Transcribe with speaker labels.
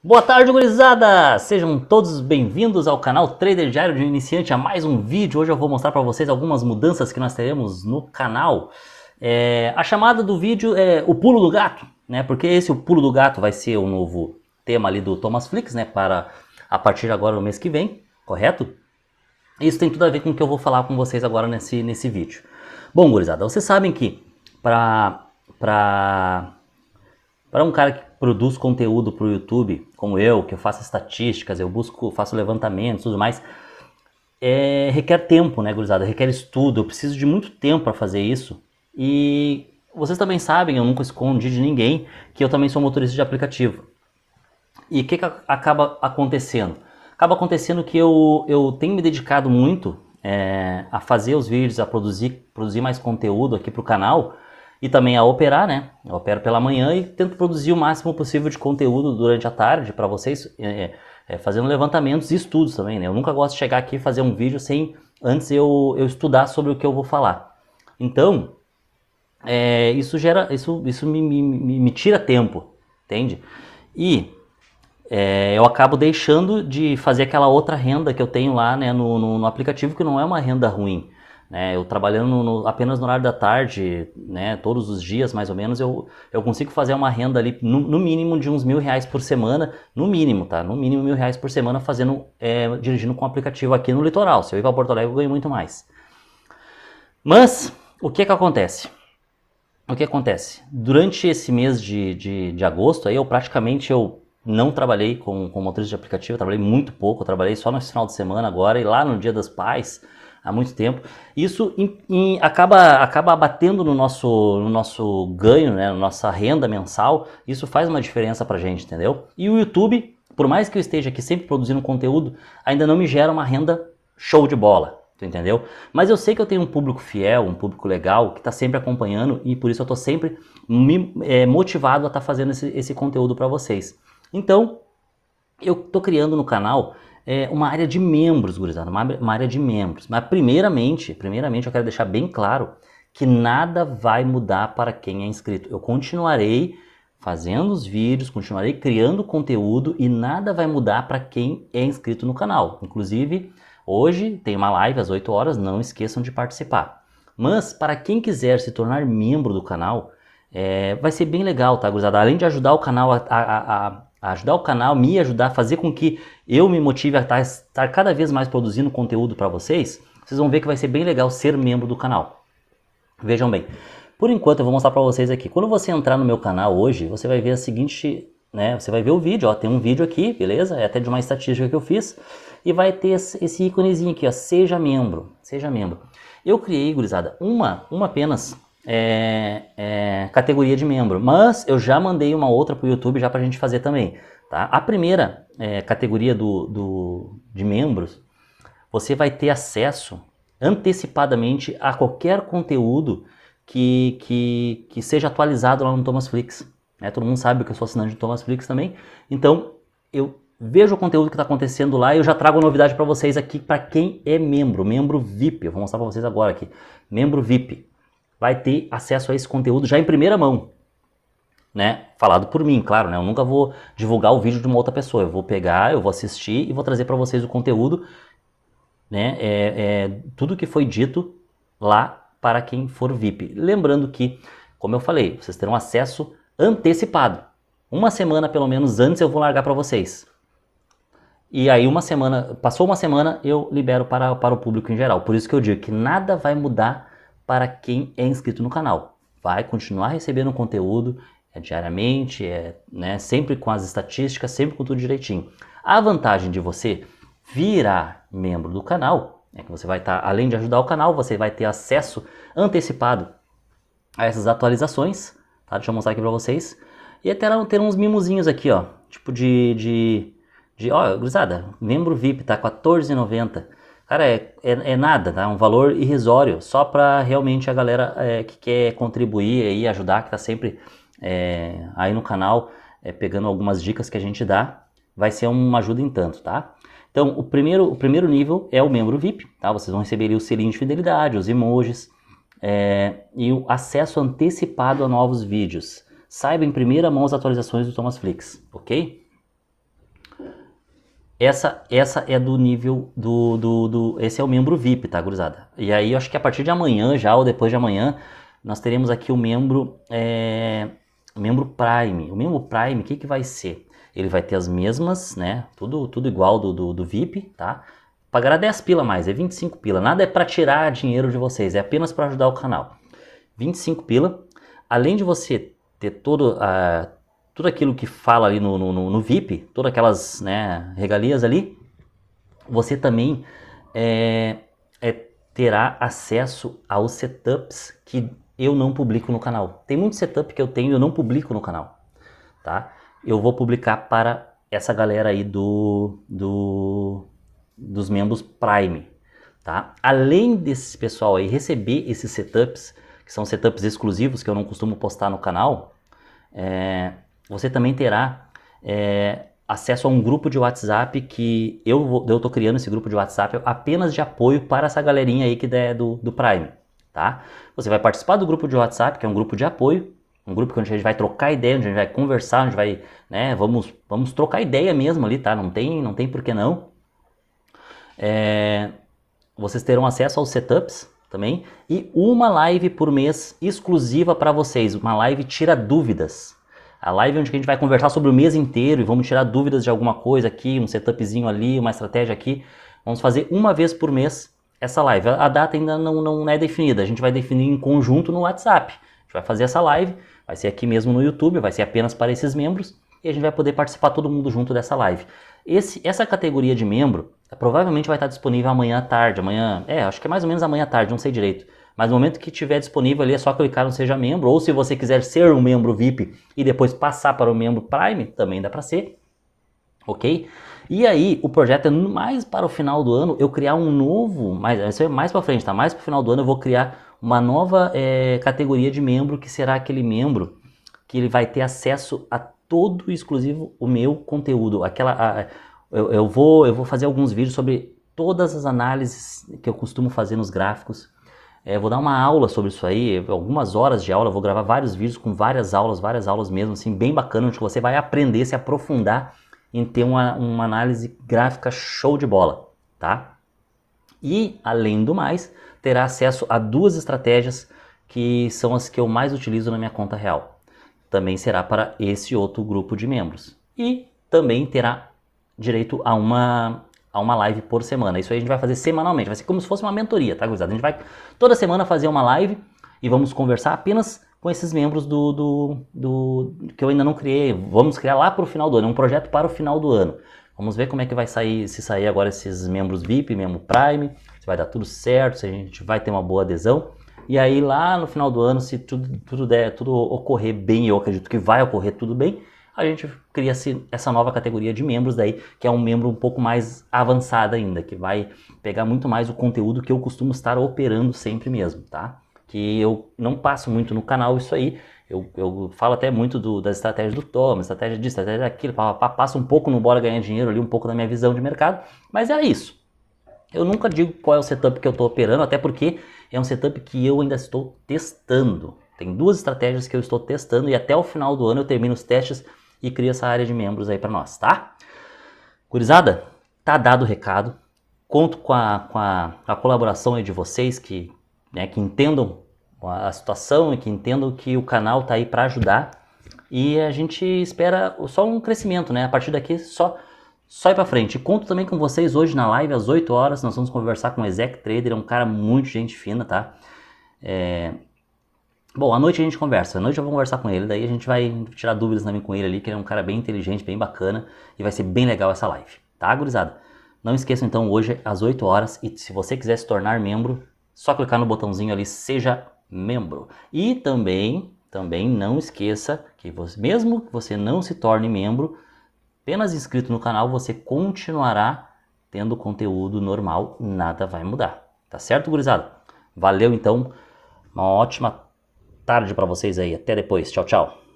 Speaker 1: Boa tarde, gurizada! Sejam todos bem-vindos ao canal Trader Diário de Iniciante, a mais um vídeo. Hoje eu vou mostrar para vocês algumas mudanças que nós teremos no canal. É, a chamada do vídeo é o pulo do gato, né? Porque esse o pulo do gato vai ser o novo tema ali do Thomas Flix, né? Para a partir de agora no mês que vem, correto? Isso tem tudo a ver com o que eu vou falar com vocês agora nesse, nesse vídeo. Bom, gurizada, vocês sabem que para para um cara que produz conteúdo para o YouTube, como eu, que eu faço estatísticas, eu busco, faço levantamentos, tudo mais, é, requer tempo, né, gurizada? Requer estudo, eu preciso de muito tempo para fazer isso. E vocês também sabem, eu nunca escondi de ninguém, que eu também sou motorista de aplicativo. E o que, que acaba acontecendo? Acaba acontecendo que eu, eu tenho me dedicado muito é, a fazer os vídeos, a produzir, produzir mais conteúdo aqui para o canal, e também a operar, né? Eu opero pela manhã e tento produzir o máximo possível de conteúdo durante a tarde para vocês, é, é, é, fazendo levantamentos e estudos também, né? Eu nunca gosto de chegar aqui e fazer um vídeo sem antes eu, eu estudar sobre o que eu vou falar. Então, é, isso gera, isso, isso me, me, me tira tempo, entende? E é, eu acabo deixando de fazer aquela outra renda que eu tenho lá né, no, no, no, aplicativo, que não é uma renda ruim. Né? Eu trabalhando no, apenas no horário da tarde, né? todos os dias mais ou menos, eu, eu consigo fazer uma renda ali no, no, mínimo de uns mil reais por semana, no mínimo, tá? No mínimo mil reais por semana fazendo, é, dirigindo com o aplicativo aqui no litoral. Se eu ir para Porto Alegre, eu ganho muito mais. Mas, o que que acontece? O que acontece? Durante esse mês de, de, de agosto, aí eu praticamente eu não trabalhei com, com motorista de aplicativo, trabalhei muito pouco, trabalhei só no final de semana agora e lá no Dia das Pais há muito tempo. Isso em, em, acaba, acaba batendo no nosso, no nosso ganho, né, nossa renda mensal. Isso faz uma diferença para gente, entendeu? E o YouTube, por mais que eu esteja aqui sempre produzindo conteúdo, ainda não me gera uma renda show de bola. Tu entendeu? Mas eu sei que eu tenho um público fiel, um público legal, que está sempre acompanhando e por isso eu estou sempre me, é, motivado a estar tá fazendo esse, esse conteúdo para vocês. Então, eu estou criando no canal é, uma área de membros, gurizada, uma, uma área de membros. Mas primeiramente, primeiramente eu quero deixar bem claro que nada vai mudar para quem é inscrito. Eu continuarei fazendo os vídeos, continuarei criando conteúdo e nada vai mudar para quem é inscrito no canal. Inclusive, hoje tem uma live às 8 horas, não esqueçam de participar. Mas para quem quiser se tornar membro do canal, é, vai ser bem legal, tá, gurizada? Além de ajudar o canal a, a, a a ajudar o canal, me ajudar a fazer com que eu me motive a estar cada vez mais produzindo conteúdo para vocês, vocês vão ver que vai ser bem legal ser membro do canal. Vejam bem, por enquanto eu vou mostrar para vocês aqui. Quando você entrar no meu canal hoje, você vai ver a seguinte, né? Você vai ver o vídeo, ó, tem um vídeo aqui, beleza? É até de uma estatística que eu fiz. E vai ter esse íconezinho aqui, ó, seja membro, seja membro. Eu criei, gurizada, uma, uma apenas é, é, categoria de membro. Mas eu já mandei uma outra para o YouTube já para a gente fazer também. Tá? A primeira é, categoria do, do, de membros, você vai ter acesso antecipadamente a qualquer conteúdo que, que, que seja atualizado lá no Thomas Flix. Né? Todo mundo sabe que eu sou assinante do Thomas Flix também. Então, eu vejo o conteúdo que está acontecendo lá e eu já trago novidade para vocês aqui para quem é membro, membro VIP. Eu vou mostrar para vocês agora aqui. Membro VIP vai ter acesso a esse conteúdo já em primeira mão. Né? Falado por mim, claro, né? Eu nunca vou divulgar o vídeo de uma outra pessoa. Eu vou pegar, eu vou assistir e vou trazer para vocês o conteúdo, né? É, é, tudo que foi dito lá para quem for VIP. Lembrando que, como eu falei, vocês terão acesso antecipado. Uma semana pelo menos antes eu vou largar para vocês. E aí uma semana, passou uma semana, eu libero para, para o público em geral. Por isso que eu digo que nada vai mudar para quem é inscrito no canal. Vai continuar recebendo conteúdo é, diariamente, é, né, sempre com as estatísticas, sempre com tudo direitinho. A vantagem de você virar membro do canal é que você vai estar, tá, além de ajudar o canal, você vai ter acesso antecipado a essas atualizações. Tá? Deixa eu mostrar aqui para vocês. E até ter uns mimozinhos aqui, ó. Tipo de. de, de ó, gurizada, membro VIP tá R$14,90. Cara, é, é, é nada, tá? É um valor irrisório, só para realmente a galera é, que quer contribuir e ajudar, que tá sempre é, aí no canal, é, pegando algumas dicas que a gente dá, vai ser uma ajuda em tanto, tá? Então, o primeiro, o primeiro nível é o membro VIP, tá? Vocês vão receber ali o selinho de fidelidade, os emojis e o acesso antecipado a novos vídeos. Saiba em primeira mão as atualizações do Thomas Flix, ok? Essa, essa é do nível do, do, do, Esse é o membro VIP, tá, gurizada? E aí eu acho que a partir de amanhã já, ou depois de amanhã, nós teremos aqui o membro. É, membro Prime. O membro Prime, o que, que vai ser? Ele vai ter as mesmas, né? Tudo, tudo igual do, do, do VIP, tá? Pagará 10 pila mais, é 25 pila. Nada é para tirar dinheiro de vocês, é apenas para ajudar o canal. 25 pila. Além de você ter todo. Uh, tudo aquilo que fala ali no, no, no VIP, todas aquelas né, regalias ali, você também é, é, terá acesso aos setups que eu não publico no canal. Tem muito setup que eu tenho e eu não publico no canal, tá? Eu vou publicar para essa galera aí do, do dos membros Prime, tá? Além desse pessoal aí receber esses setups, que são setups exclusivos que eu não costumo postar no canal, é, você também terá é, acesso a um grupo de WhatsApp que eu eu tô criando esse grupo de WhatsApp apenas de apoio para essa galerinha aí que é do, do Prime, tá? Você vai participar do grupo de WhatsApp, que é um grupo de apoio, um grupo que a gente vai trocar ideia, onde a gente vai conversar, onde vai, né, vamos, vamos trocar ideia mesmo ali, tá? Não tem, não tem por que não. É, vocês terão acesso aos setups também e uma live por mês exclusiva para vocês, uma live tira dúvidas, a live é onde a gente vai conversar sobre o mês inteiro e vamos tirar dúvidas de alguma coisa aqui, um setupzinho ali, uma estratégia aqui. Vamos fazer uma vez por mês essa live. A data ainda não, não é definida, a gente vai definir em conjunto no WhatsApp. A gente vai fazer essa live, vai ser aqui mesmo no YouTube, vai ser apenas para esses membros e a gente vai poder participar todo mundo junto dessa live. Esse, essa categoria de membro provavelmente vai estar disponível amanhã à tarde, amanhã, é, acho que é mais ou menos amanhã à tarde, não sei direito. Mas no momento que tiver disponível ali, é só clicar no Seja Membro, ou se você quiser ser um membro VIP e depois passar para o membro Prime, também dá para ser, ok? E aí, o projeto é mais para o final do ano, eu criar um novo, mas isso é mais para frente, tá? Mais para o final do ano eu vou criar uma nova é, categoria de membro, que será aquele membro que ele vai ter acesso a todo exclusivo o meu conteúdo. Aquela, a, eu, eu, vou, eu vou fazer alguns vídeos sobre todas as análises que eu costumo fazer nos gráficos, é, vou dar uma aula sobre isso aí, algumas horas de aula, vou gravar vários vídeos com várias aulas, várias aulas mesmo, assim, bem bacana, onde você vai aprender, se aprofundar em ter uma, uma análise gráfica show de bola, tá? E, além do mais, terá acesso a duas estratégias que são as que eu mais utilizo na minha conta real. Também será para esse outro grupo de membros. E também terá direito a uma a uma live por semana. Isso aí a gente vai fazer semanalmente, vai ser como se fosse uma mentoria, tá, gurizada? A gente vai toda semana fazer uma live e vamos conversar apenas com esses membros do, do, do que eu ainda não criei. Vamos criar lá para o final do ano, um projeto para o final do ano. Vamos ver como é que vai sair, se sair agora esses membros VIP, membro Prime, se vai dar tudo certo, se a gente vai ter uma boa adesão. E aí lá no final do ano, se tudo, tudo der, tudo ocorrer bem, eu acredito que vai ocorrer tudo bem, a gente cria essa nova categoria de membros daí, que é um membro um pouco mais avançado ainda, que vai pegar muito mais o conteúdo que eu costumo estar operando sempre mesmo, tá? Que eu não passo muito no canal isso aí, eu, eu falo até muito do, das estratégias do Tom estratégia disso, estratégia daquilo, passo um pouco no Bora Ganhar Dinheiro ali, um pouco da minha visão de mercado, mas é isso. Eu nunca digo qual é o setup que eu estou operando, até porque é um setup que eu ainda estou testando. Tem duas estratégias que eu estou testando e até o final do ano eu termino os testes e cria essa área de membros aí para nós, tá? Gurizada, tá dado o recado. Conto com a, com a, a colaboração aí de vocês que, né, que entendam a situação e que entendam que o canal tá aí para ajudar. E a gente espera só um crescimento, né? A partir daqui só só ir para frente. conto também com vocês hoje na live às 8 horas, nós vamos conversar com o Exec Trader, é um cara muito gente fina, tá? É, Bom, à noite a gente conversa. À noite eu vou conversar com ele, daí a gente vai tirar dúvidas também com ele ali, que ele é um cara bem inteligente, bem bacana e vai ser bem legal essa live, tá, gurizada? Não esqueça então, hoje às 8 horas e se você quiser se tornar membro, só clicar no botãozinho ali, seja membro. E também, também não esqueça que você, mesmo que você não se torne membro, apenas inscrito no canal, você continuará tendo conteúdo normal, nada vai mudar. Tá certo, gurizada? Valeu então, uma ótima tarde para vocês aí. Até depois. Tchau, tchau.